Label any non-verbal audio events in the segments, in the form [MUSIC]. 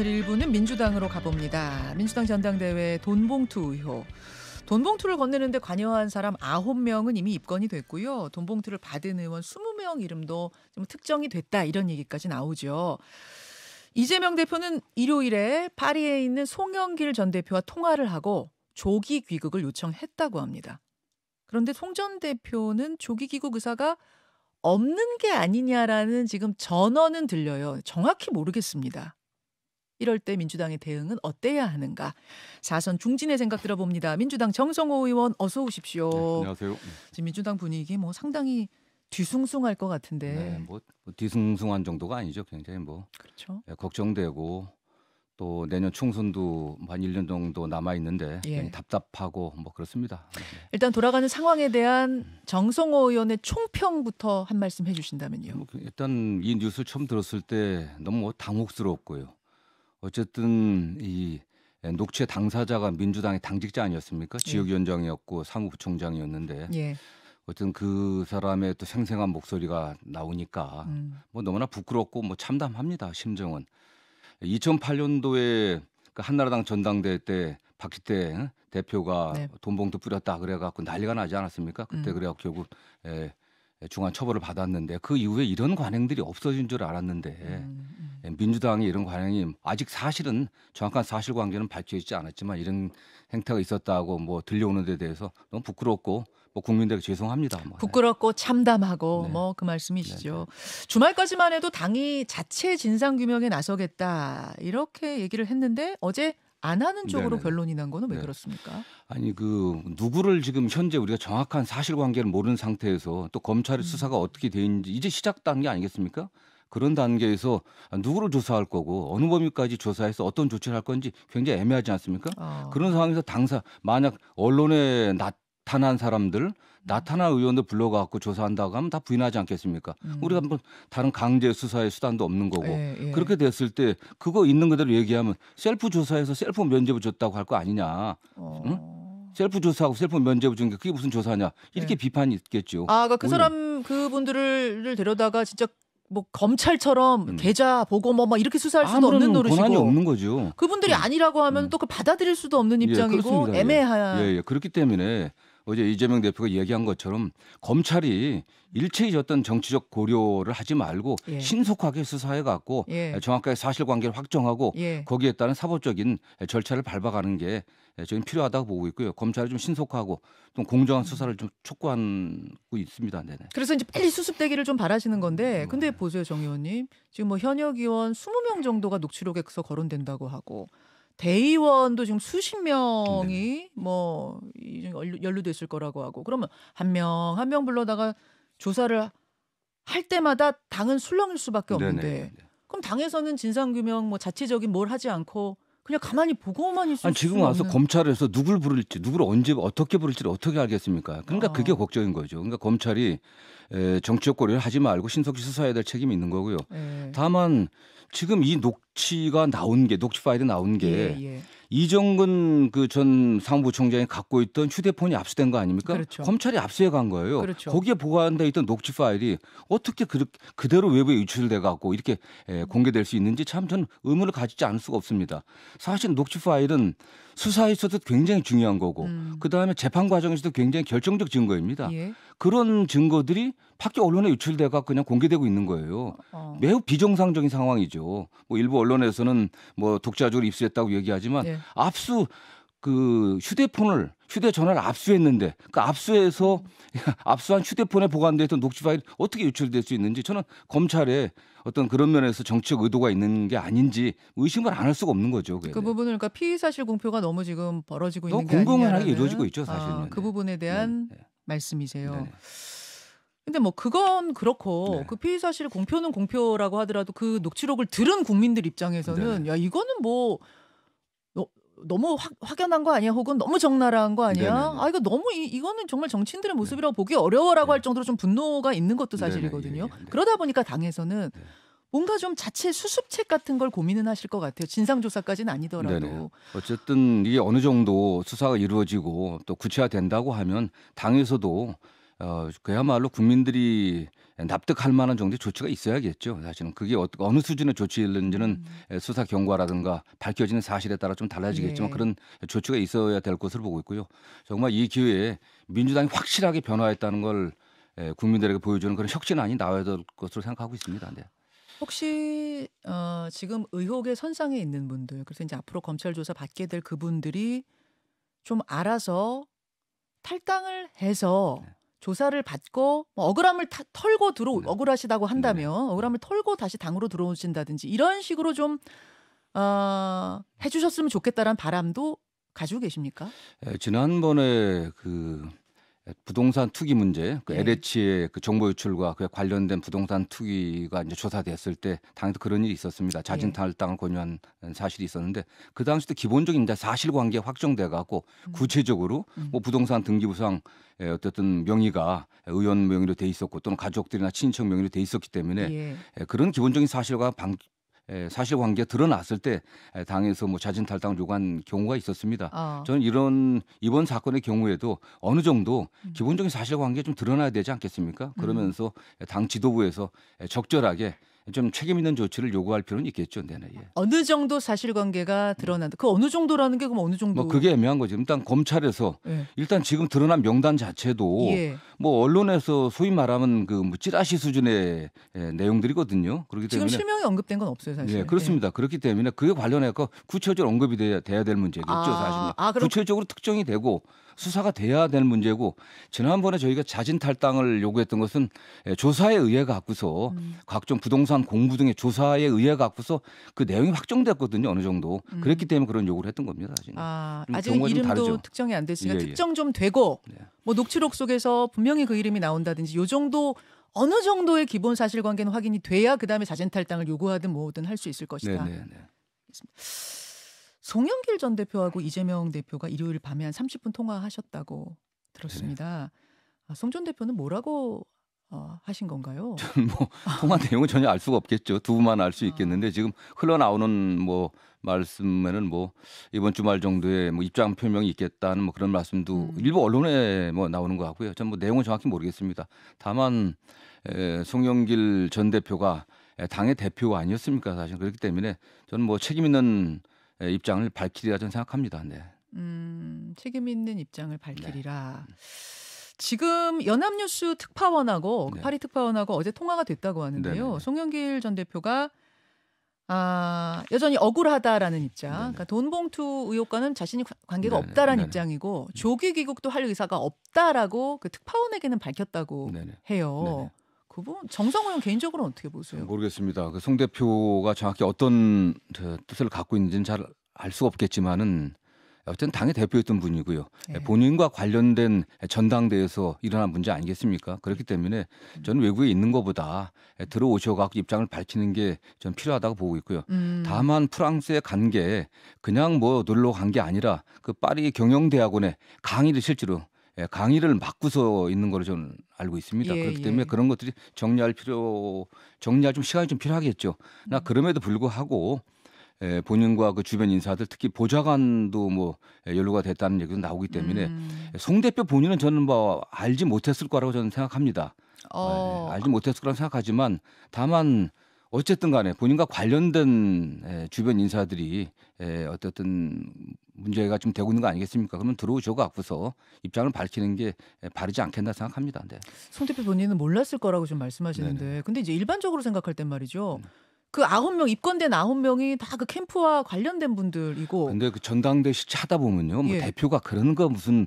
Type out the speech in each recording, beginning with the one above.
오늘 1부는 민주당으로 가봅니다. 민주당 전당대회 돈봉투 의혹. 돈봉투를 건네는데 관여한 사람 9명은 이미 입건이 됐고요. 돈봉투를 받은 의원 20명 이름도 좀 특정이 됐다 이런 얘기까지 나오죠. 이재명 대표는 일요일에 파리에 있는 송영길 전 대표와 통화를 하고 조기 귀국을 요청했다고 합니다. 그런데 송 전 대표는 조기 귀국 의사가 없는 게 아니냐라는 지금 전언은 들려요. 정확히 모르겠습니다. 이럴 때 민주당의 대응은 어때야 하는가? 사선 중진의 생각 들어봅니다. 민주당 정성호 의원 어서 오십시오. 네, 안녕하세요. 네. 지금 민주당 분위기 뭐 상당히 뒤숭숭할 것 같은데. 네, 뭐, 뭐 뒤숭숭한 정도가 아니죠. 굉장히 뭐 그렇죠. 예, 걱정되고 또 내년 총선도 한 1년 정도 남아 있는데 예. 답답하고 뭐 그렇습니다. 네. 일단 돌아가는 상황에 대한 정성호 의원의 총평부터 한 말씀 해주신다면요. 뭐 일단 이 뉴스 처음 들었을 때 너무 당혹스럽고요. 어쨌든 이 녹취의 당사자가 민주당의 당직자 아니었습니까? 예. 지역위원장이었고 사무부총장이었는데 예. 어쨌든 그 사람의 또 생생한 목소리가 나오니까 음. 뭐 너무나 부끄럽고 뭐 참담합니다 심정은 2008년도에 그 한나라당 전당대회 때 박희태 대표가 네. 돈봉투 뿌렸다 그래갖고 난리가 나지 않았습니까? 그때 음. 그래갖고 결국 에, 예, 중한 처벌을 받았는데 그 이후에 이런 관행들이 없어진 줄 알았는데 음, 음. 예, 민주당이 이런 관행이 아직 사실은 정확한 사실관계는 밝혀있지 않았지만 이런 행태가 있었다고 뭐 들려오는 데 대해서 너무 부끄럽고 뭐 국민들에게 죄송합니다. 뭐. 부끄럽고 참담하고 네. 뭐그 말씀이시죠. 네네. 네. 주말까지만 해도 당이 자체 진상 규명에 나서겠다 이렇게 얘기를 했는데 어제 안 하는 쪽으로 네네. 결론이 난 거는 왜 네. 그렇습니까? 아니 그 누구를 지금 현재 우리가 정확한 사실관계를 모르는 상태에서 또 검찰의 음. 수사가 어떻게 돼 있는지 이제 시작 단계 아니겠습니까? 그런 단계에서 누구를 조사할 거고 어느 범위까지 조사해서 어떤 조치를 할 건지 굉장히 애매하지 않습니까? 어. 그런 상황에서 당사 만약 언론에 낮 나타난 사람들 음. 나타난의원도 불러갖고 조사한다고 하면 다 부인하지 않겠습니까? 음. 우리가 뭐 다른 강제 수사의 수단도 없는 거고 예, 예. 그렇게 됐을 때 그거 있는 그대로 얘기하면 셀프 조사에서 셀프 면제부 줬다고 할 거 아니냐? 어. 응? 셀프 조사하고 셀프 면제부 준 게 그게 무슨 조사냐? 이렇게 예. 비판이 있겠죠. 아, 그니까그 사람 그분들을 데려다가 진짜 뭐 검찰처럼 음. 계좌 보고 뭐 막 이렇게 수사할 수도 없는 노릇이고 권한이 없는 거죠. 그분들이 음. 아니라고 하면 음. 또그 받아들일 수도 없는 예, 입장이고 예, 애매한. 예, 예. 그렇기 때문에 어제 이재명 대표가 얘기한 것처럼 검찰이 일체의 어던 정치적 고려를 하지 말고 예. 신속하게 수사해 갖고 예. 정확하게 사실관계를 확정하고 예. 거기에 따른 사법적인 절차를 밟아가는 게 지금 필요하다고 보고 있고요. 검찰이 좀 신속하고 좀 공정한 수사를 좀 촉구하고 있습니다. 네네. 그래서 이제 빨리 수습되기를 좀 바라시는 건데, 음. 근데 보세요, 정 의원님. 지금 뭐 현역 의원 20명 정도가 녹취록에서 거론된다고 하고 대의원도 지금 수십 명이 네. 뭐 연루돼 있을 거라고 하고 그러면 한 명 한 명 불러다가 조사를 할 때마다 당은 술렁일 수밖에 없는데 네네. 그럼 당에서는 진상규명 뭐 자체적인 뭘 하지 않고 그냥 가만히 보고만 있을 아니, 지금 와서 없는... 검찰에서 누굴 부를지 누굴 언제 어떻게 부를지를 어떻게 알겠습니까? 그러니까 아. 그게 걱정인 거죠. 그러니까 검찰이 에, 정치적 고려를 하지 말고 신속히 수사해야 될 책임이 있는 거고요. 예. 다만 지금 이 녹취가 나온 게 녹취 파일이 나온 게 예, 예. 이정근 그전 상무부총장이 갖고 있던 휴대폰이 압수된 거 아닙니까? 그렇죠. 검찰이 압수해 간 거예요. 그렇죠. 거기에 보관돼 있던 녹취 파일이 어떻게 그, 그대로 외부에 유출돼 갖고 이렇게 에, 공개될 수 있는지 참 저는 의문을 가지지 않을 수가 없습니다. 사실 녹취 파일은 수사에 있어도 굉장히 중요한 거고 음. 그다음에 재판 과정에서도 굉장히 결정적 증거입니다. 예. 그런 증거들이 밖에 언론에 유출돼가 그냥 공개되고 있는 거예요. 어. 매우 비정상적인 상황이죠. 뭐 일부 언론에서는 뭐 독자적으로 입수했다고 얘기하지만 예. 압수 그 휴대폰을 휴대전화를 압수했는데 그 압수해서 [LAUGHS] 압수한 휴대폰에 보관돼 있던 녹취 파일 어떻게 유출될 수 있는지 저는 검찰에 어떤 그런 면에서 정치적 의도가 있는 게 아닌지 의심을 안 할 수가 없는 거죠. 그게. 그 부분을 그러니까 피의 사실 공표가 너무 지금 벌어지고 있는 게 공공연하게 이루어지고 있죠, 아, 사실은. 아, 그 부분에 대한 네, 네. 말씀이세요. 네 근데 뭐 그건 그렇고 네. 그 피의 사실 공표는 공표라고 하더라도 그 녹취록을 들은 국민들 입장에서는 네. 야 이거는 뭐 너무 확, 확연한 거 아니야? 혹은 너무 적나라한 거 아니야? 네네네. 아 이거 너무 이, 이거는 정말 정치인들의 네. 모습이라고 네. 보기 어려워라고 네. 할 정도로 좀 분노가 있는 것도 네, 사실이거든요. 네네네. 네, 그러다 보니까 당에서는 뭔가 좀 자체 수습책 같은 걸 고민은 하실 것 같아요. 진상조사까지는 아니더라도. 네네. 어쨌든 이게 어느 정도 수사가 이루어지고 또 구체화된다고 하면 당에서도 어, 그야말로 국민들이 납득할 만한 정도의 조치가 있어야겠죠. 사실은 그게 어, 느 수준의 조치였는지는 음. 수사 경과라든가 밝혀지는 사실에 따라 좀 달라지겠지만 예. 그런 조치가 있어야 될 것으로 보고 있고요. 정말 이 기회에 민주당이 확실하게 변화했다는 걸 에, 국민들에게 보여주는 그런 혁신안이 나와야 될 것으로 생각하고 있습니다. 네. 혹시 어, 지금 의혹의 선상에 있는 분들, 그래서 이제 앞으로 검찰 조사 받게 될 그분들이 좀 알아서 탈당을 해서 네. 조사를 받고 뭐 억울함을 타, 털고 들어 네. 억울하시다고 한다면 네. 억울함을 털고 다시 당으로 들어오신다든지 이런 식으로 좀 어, 해주셨으면 좋겠다라는 바람도 가지고 계십니까? 예, 지난번에 그 부동산 투기 문제, 그 네. LH의 그 정보 유출과 그 관련된 부동산 투기가 이제 조사됐을 때 당에도 그런 일이 있었습니다. 자진 네. 탈당을 권유한 사실이 있었는데 그 당시도 기본적인 사실관계 확정돼 갖고 음. 구체적으로 음. 뭐 부동산 등기부상 예, 어쨌든 명의가 의원 명의로 돼 있었고 또는 가족들이나 친척 명의로 돼 있었기 때문에 예. 예 그런 기본적인 사실과 방, 예, 사실관계 드러났을 때 예, 당에서 뭐 자진 탈당 요구한 경우가 있었습니다. 어. 저는 이런 이번 사건의 경우에도 어느 정도 음. 기본적인 사실관계 좀 드러나야 되지 않겠습니까? 음. 그러면서 당 지도부에서 적절하게 좀 책임 있는 조치를 요구할 필요는 있겠죠. 내내. 예. 어느 정도 사실관계가 드러난다. 그 어느 정도라는 게 그럼 어느 정도? 뭐 그게 애매한 거죠. 일단 검찰에서 예. 일단 지금 드러난 명단 자체도 예. 뭐 언론에서 소위 말하면 그뭐 찌라시 수준의 예, 내용들이거든요. 그렇기 때문에 지금 실명이 언급된 건 없어요, 사실. 예, 그렇습니다. 그렇기 때문에 그게 관련해서 구체적으로 언급이 돼야, 돼야 될 문제겠죠, 아, 사실은. 아, 구체적으로 특정이 되고 수사가 돼야 되는 문제고 지난번에 저희가 자진 탈당을 요구했던 것은 예, 조사에 의해 갖고서 음. 각종 부동산 공부 등의 조사에 의해 갖고서 그 내용이 확정됐거든요 어느 정도 음. 그랬기 때문에 그런 요구를 했던 겁니다. 사실은. 아, 아직 이름도 특정이 안 됐으니까 예, 예, 특정 좀 되고 예. 뭐 녹취록 속에서 분명히 그 이름이 나온다든지 요 정도 어느 정도의 기본 사실관계는 확인이 돼야 그 다음에 자진 탈당을 요구하든 뭐든 할 수 있을 것이다. 네네네. 네, 네. 송영길 전 대표하고 이재명 대표가 일요일 밤에 한 30분 통화하셨다고 들었습니다. 아, 송전 대표는 뭐라고 어, 하신 건가요? [LAUGHS] 뭐 통화 내용은 전혀 알 수가 없겠죠. 두 분만 알수 아. 있겠는데 지금 흘러나오는 뭐 말씀에는 뭐 이번 주말 정도에 뭐 입장 표명이 있겠다는 뭐 그런 말씀도 음. 일부 언론에 뭐 나오는 거 같고요. 전 뭐 내용은 정확히 모르겠습니다. 다만 에, 송영길 전 대표가 당의 대표가 아니었습니까 사실 그렇기 때문에 저는 뭐 책임 있는 예, 입장을 밝히리라 저는 생각합니다. 네. 음, 책임 있는 입장을 밝히리라. 네. 지금 연합뉴스 특파원하고 네. 파리 특파원하고 어제 통화가 됐다고 하는데요. 네네. 네, 네. 송영길 전 대표가 아, 여전히 억울하다라는 입장. 네, 그러니까 돈봉투 의혹과는 자신이 관계가 네네. 없다라는 입장이고 음. 조기 귀국도 할 의사가 없다라고 그 특파원에게는 밝혔다고 해요. 그 부분 정성호 형 개인적으로 어떻게 보세요? 모르겠습니다. 그송 대표가 정확히 어떤 그 뜻을 갖고 있는지는 잘 알 수가 없겠지만은 어쨌든 당의 대표였던 분이고요. 네. 본인과 관련된 전당대에서 일어난 문제 아니겠습니까? 그렇기 때문에 음. 저는 외국에 있는 것보다 들어오셔갖고 입장을 밝히는 게 저는 필요하다고 보고 있고요. 음. 다만 프랑스에 간 게 그냥 뭐 놀러 간 게 아니라 그 파리 경영대학원에 강의를 실제로 예, 강의를 막고서 있는 걸로 저는 알고 있습니다. 예, 그렇기 예. 때문에 예. 그런 것들이 정리할 필요, 정리할 좀 시간이 좀 필요하겠죠. 나 음. 그럼에도 불구하고 에, 예, 본인과 그 주변 인사들 특히 보좌관도 뭐 에, 연루가 됐다는 얘기도 나오기 때문에 음. 송 대표 본인은 저는 뭐 알지 못했을 거라고 저는 생각합니다. 어. 에, 알지 못했을 거라고 생각하지만 다만 어쨌든 간에 본인과 관련된 에, 주변 인사들이 에, 어떻든 문제가 좀 되고 있는 거 아니겠습니까? 그러면 들어오셔 가앞서 입장을 밝히는 게 바르지 않겠나 생각합니다. 네. 송 대표 본인은 몰랐을 거라고 좀 말씀하시는데 네네. 근데 이제 일반적으로 생각할 땐 말이죠. 네. 그 아홉 명 입건된 아홉 명이 다 그 캠프와 관련된 분들이고. 근데 그 전당대 실체 하다 보면요, 뭐 예. 대표가 그런 거 무슨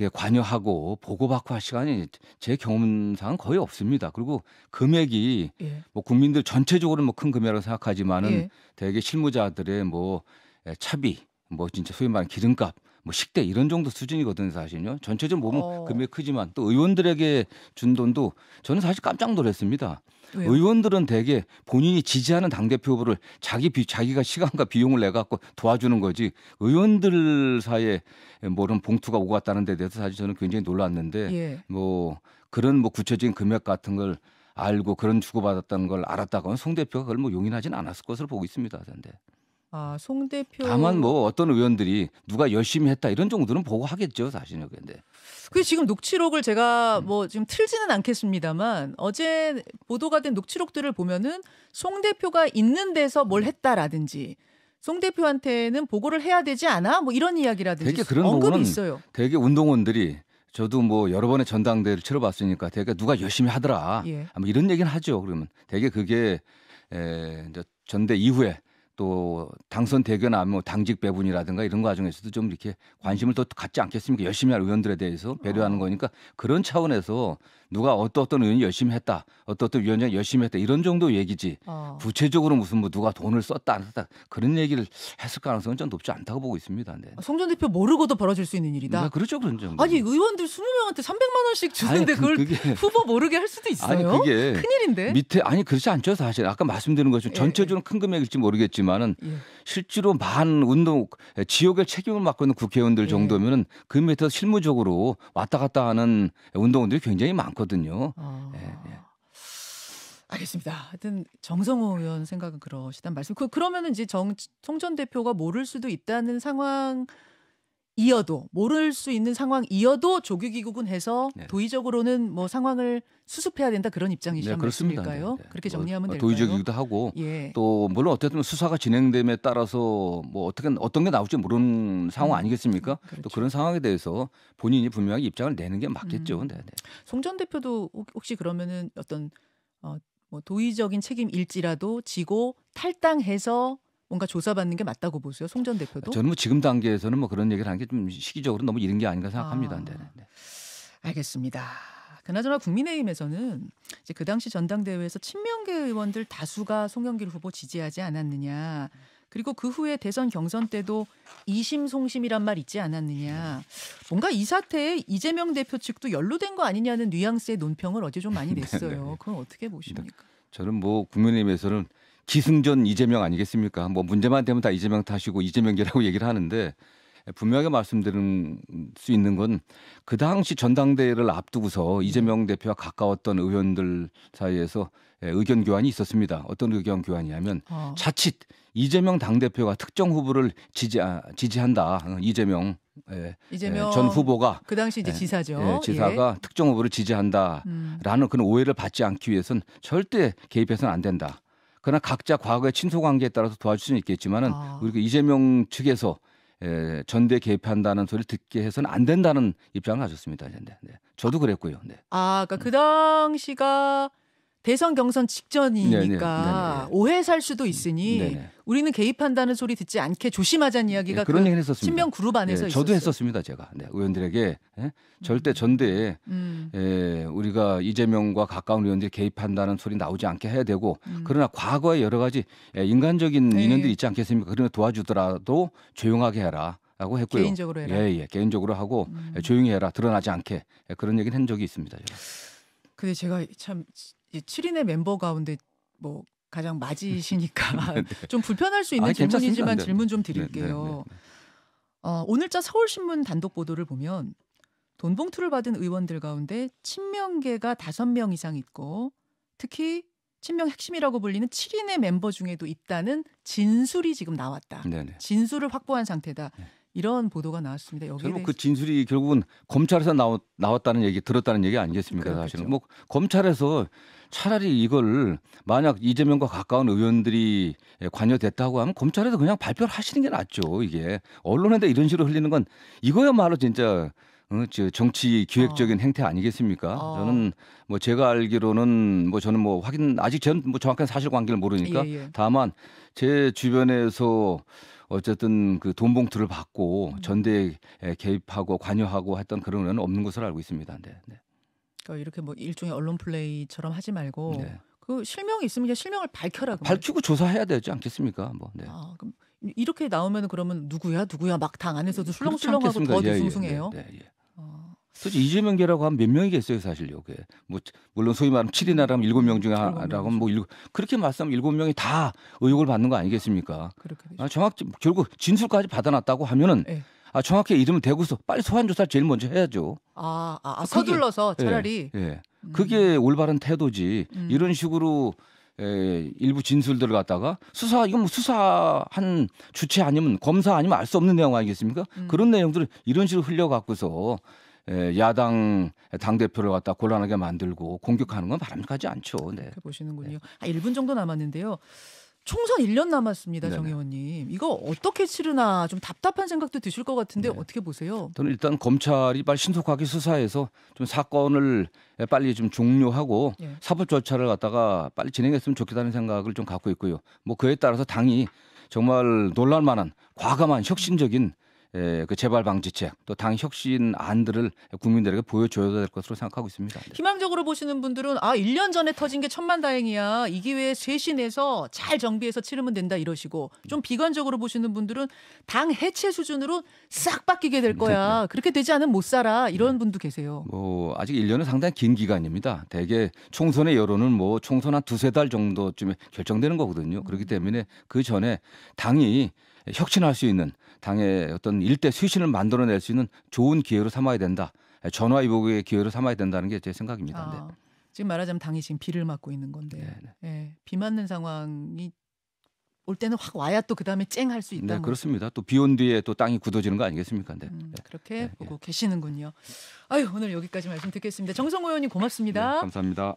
예, 관여하고 보고받고 할 시간이 제 경험상 거의 없습니다. 그리고 금액이 예. 뭐 국민들 전체적으로 뭐큰 금액이라고 생각하지만은 예. 대개 실무자들의 뭐 예, 차비, 뭐 진짜 소위 말하는 기름값 뭐 식대 이런 정도 수준이거든요, 사실요. 전체적인 몸은 어. 금액이 크지만 또 의원들에게 준 돈도 저는 사실 깜짝 놀랐습니다. 왜요? 의원들은 대개 본인이 지지하는 당 대표 후보를 자기 비, 자기가 시간과 비용을 내 갖고 도와주는 거지 의원들 사이에 뭐런 봉투가 오고 갔다는 데 대해서 사실 저는 굉장히 놀랐는데 예. 뭐 그런 뭐 구체적인 금액 같은 걸 알고 그런 주고받았다는 걸 알았다고는 송 대표가 그걸 뭐 용인하진 않았을 것으로 보고 있습니다. 그데 아, 송 대표. 다만 뭐 어떤 의원들이 누가 열심히 했다 이런 정도는 보고 하겠죠 사실은 근데. 그 지금 녹취록을 제가 음. 뭐 지금 틀지는 않겠습니다만 어제 보도가 된 녹취록들을 보면은 송 대표가 있는 데서 뭘 음. 했다라든지 송 대표한테는 보고를 해야 되지 않아? 뭐 이런 이야기라든지 되게 그런 언급이 있어요. 되게 운동원들이 저도 뭐 여러 번의 전당대를 치러봤으니까 되게 누가 열심히 하더라. 예. 아 이런 얘기는 하죠. 그러면 되게 그게 에, 이제 전대 이후에 또 당선 대거나 하면 뭐 당직 배분이라든가 이런 과정에서도 좀 이렇게 관심을 더 갖지 않겠습니까? 열심히 할 의원들에 대해서 배려하는 어. 거니까 그런 차원에서 누가 어떤 어떤 의원이 열심히 했다, 어떤 어떤 위원장이 열심히 했다 이런 정도 얘기지 어. 구체적으로 무슨 뭐 누가 돈을 썼다 안 썼다 그런 얘기를 했을 가능성은 좀 높지 않다고 보고 있습니다. 네. 어, 송전 대표 모르고도 벌어질 수 있는 일이다. 네, 그렇죠, 그런 정도. 아니 의원들 20명한테 300만 원씩 주는데 아니, 그, 그걸 그게... 후보 모르게 할 수도 있어요. 아니 그게 큰일인데. 밑에 아니 그렇지 않죠 사실. 아까 말씀드린 것처럼 전체적으로 예. 큰 금액일지 모르겠지만. 있지만은 예. 실제로 많은 운동 지역의 책임을 맡고 있는 국회의원들 예. 정도면은 그 밑에서 실무적으로 왔다 갔다 하는 운동원들이 굉장히 많거든요. 아. 예, 예, 알겠습니다. 하여튼 정성호 의원 생각은 그러시단 말씀. 그 그러면은 이제 정 송전 대표가 모를 수도 있다는 상황 이어도 모를 수 있는 상황이어도 조기귀국은 해서 네. 도의적으로는 뭐 상황을 수습해야 된다 그런 입장이시란 네, 말씀일까요? 네, 네, 그렇게 뭐 정리하면 뭐, 될까요? 도의적이기도 하고 예. 또 물론 어쨌든 수사가 진행됨에 따라서 뭐 어떻게 어떤 게 나올지 모르는 상황 음, 아니겠습니까? 음, 그렇죠. 또 그런 상황에 대해서 본인이 분명히 입장을 내는 게 맞겠죠. 음. 네, 네. 송전 대표도 혹시 그러면은 어떤 어, 뭐 도의적인 책임일지라도 지고 탈당해서 뭔가 조사받는 게 맞다고 보세요, 송전 대표도? 저는 뭐 지금 단계에서는 뭐 그런 얘기를 하는 게좀 시기적으로 너무 이른 게 아닌가 생각합니다. 아, 네, 네, 네. 알겠습니다. 그나저나 국민의힘에서는 이제 그 당시 전당대회에서 친명계 의원들 다수가 송영길 후보 지지하지 않았느냐. 그리고 그 후에 대선 경선 때도 이심송심이란 말 있지 않았느냐. 뭔가 이 사태에 이재명 대표 측도 연루된 거 아니냐는 뉘앙스의 논평을 어제 좀 많이 [LAUGHS] 네, 네, 냈어요. 그건 어떻게 보십니까? 저는 뭐 국민의힘에서는 기승전 이재명 아니겠습니까? 뭐 문제만 되면 다 이재명 탓이고 이재명이라고 얘기를 하는데 분명하게 말씀드릴 수 있는 건 그 당시 전당대회를 앞두고서 이재명 대표와 가까웠던 의원들 사이에서 예, 의견 교환이 있었습니다. 어떤 의견 교환이냐면 어. 자칫 이재명 당대표가 특정 후보를 지지, 아, 지지한다. 어, 이재명, 예, 예 이재명 예, 전 후보가 그 당시 이제 예, 지사죠. 예, 지사가 특정 후보를 지지한다라는 음. 그런 오해를 받지 않기 위해서는 절대 개입해서는 안 된다. 그러나 각자 과거의 친소 관계에 따라서 도와줄 수는 있겠지만은 아. 우리가 이재명 측에서 에, 전대 개입한다는 소리를 듣게 해서는 안 된다는 입장을 가졌습니다. 네. 네. 저도 그랬고요. 네. 아, 그러니까 음. 그 당시가 대선 경선 직전이니까 네네. 네네. 네, 네, 오해 살 수도 있으니 네네. 음, 네. 우리는 개입한다는 소리 듣지 않게 조심하자는 이야기가 네, 그런 그 했었습니다. 신명 그룹 안에서 네, 저도 있었어요. 했었습니다. 제가 네, 의원들에게 예? 절대 음. 전대에 음. 예, 우리가 이재명과 가까운 의원들이 개입한다는 소리 나오지 않게 해야 되고 음. 그러나 과거에 여러 가지 예, 인간적인 네. 인연들이 있지 않겠습니까? 그러나 도와주더라도 조용하게 해라. 라고 했고요. 개인적으로 해라. 예, 예. 개인적으로 하고 음. 예, 조용히 해라. 드러나지 않게. 예, 그런 얘기는 한 적이 있습니다. 제가. 근데 제가 참 7인의 멤버 가운데 뭐 가장 맞이시니까 [LAUGHS] 네, 네. 좀 불편할 수 있는 아, 질문이지만 네, 네. 질문 좀 드릴게요. 어, 오늘자 서울신문 단독 보도를 보면 돈 봉투를 받은 의원들 가운데 친명계가 5명 이상 있고 특히 친명 핵심이라고 불리는 7인의 멤버 중에도 있다는 진술이 지금 나왔다. 진술을 확보한 상태다. 이런 보도가 나왔습니다. 여기 에 뭐그 진술이 결국은 검찰에서 나왔, 나왔다는 얘기 들었다는 얘기 아니겠습니까? 그렇겠죠. 사실은 뭐 검찰에서 차라리 이걸 만약 이재명과 가까운 의원들이 관여됐다고 하면 검찰에서 그냥 발표를 하시는 게 낫죠. 이게 언론에다 이런 식으로 흘리는 건 이거야말로 진짜 어, 저 정치 기획적인 어. 행태 아니겠습니까? 어. 저는 뭐 제가 알기로는 뭐 저는 뭐 확인 아직 전 뭐 정확한 사실관계를 모르니까 예, 예. 다만 제 주변에서 어쨌든 그 돈 봉투를 받고 음. 전대에 개입하고 관여하고 했던 그런 건 없는 것으로 알고 있습니다. 네. 네. 그러니까 이렇게 뭐 일종의 언론 플레이처럼 하지 말고 네. 그 실명이 있으면 실명을 밝혀라. 그러면. 밝히고 조사해야 되지 않겠습니까? 뭐. 네. 아, 그럼 이렇게 나오면 그러면 누구야 누구야 막 당 안에서도 음, 술렁술렁하고 더 뒤숭숭해요. 예, 예, 네, 네, 예, 어. 솔직히 이재명계라고 하면 몇 명이겠어요 사실 요게 뭐 물론 소위 말하면 7이나라면 음, 7명 중에 하라고뭐 일곱, 그렇게 말씀하면 일곱 명이다 의혹을 받는 거 아니겠습니까? 그렇게 아, 정확히 결국 진술까지 받아놨다고 하면은 네. 아, 정확히 이름은대구서 빨리 소환 조사를 제일 먼저 해야죠. 아, 아, 아, 아 서둘러서 그게, 예, 차라리. 예. 예. 음. 그게 올바른 태도지. 음. 이런 식으로 에, 예, 일부 진술들을 갖다가 수사 이건 뭐 수사한 주체 아니면 검사 아니면 알 수 없는 내용 아니겠습니까? 음. 그런 내용들을 이런 식으로 흘려갖고서 에, 예, 야당 당 대표를 갖다 곤란하게 만들고 공격하는 건 바람직하지 않죠. 네. 보시는군요. 네. 아, 1분 정도 남았는데요. 총선 1년 남았습니다, 네네. 정 의원님. 이거 어떻게 치르나 좀 답답한 생각도 드실 것 같은데 네. 어떻게 보세요? 저는 일단 검찰이 빨리 신속하게 수사해서 좀 사건을 빨리 좀 종료하고 네. 사법 절차를 갖다가 빨리 진행했으면 좋겠다는 생각을 좀 갖고 있고요. 뭐 그에 따라서 당이 정말 놀랄만한 과감한 혁신적인 에, 예, 그 재발 방지책 또 당 혁신 안들을 국민들에게 보여줘야 될 것으로 생각하고 있습니다. 네. 희망적으로 보시는 분들은 아 1년 전에 터진 게 천만다행이야 이 기회에 쇄신해서 잘 정비해서 치르면 된다 이러시고 좀 비관적으로 보시는 분들은 당 해체 수준으로 싹 바뀌게 될 네. 거야 그렇게 되지 않으면 못 살아 이런 분도 계세요. 뭐 아직 1년은 상당히 긴 기간입니다. 대개 총선의 여론은 뭐 총선 한 두세 달 정도쯤에 결정되는 거거든요. 그렇기 때문에 그 전에 당이 혁신할 수 있는 당의 어떤 일대 쇄신을 만들어낼 수 있는 좋은 기회로 삼아야 된다. 전화위복의 기회로 삼아야 된다는 게 제 생각입니다. 네. 아, 지금 말하자면 당이 지금 비를 맞고 있는 건데 네, 네. 예, 비 맞는 상황이 올 때는 확 와야 또 그다음에 쨍할수 있다. 네, 그렇습니다. 또 비 온 뒤에 또 땅이 굳어지는 거 아니겠습니까? 네. 음, 그렇게 네, 예. 보고 네. 계시는군요. 아유, 오늘 여기까지 말씀 듣겠습니다. 정성호 의원님 고맙습니다. 네, 감사합니다.